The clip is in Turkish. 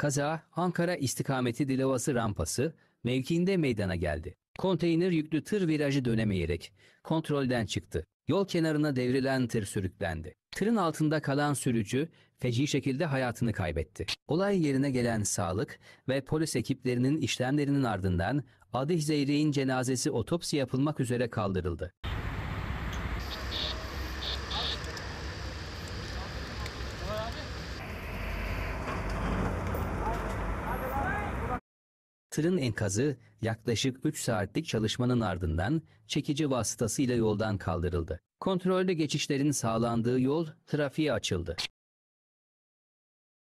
Kaza Ankara istikameti Dilovası rampası mevkiinde meydana geldi. Konteyner yüklü tır virajı dönemeyerek kontrolden çıktı. Yol kenarına devrilen tır sürüklendi. Tırın altında kalan sürücü feci şekilde hayatını kaybetti. Olay yerine gelen sağlık ve polis ekiplerinin işlemlerinin ardından Adih Zeyre'in cenazesi otopsi yapılmak üzere kaldırıldı. Tırın enkazı yaklaşık 3 saatlik çalışmanın ardından çekici vasıtasıyla yoldan kaldırıldı. Kontrollü geçişlerin sağlandığı yol trafiğe açıldı.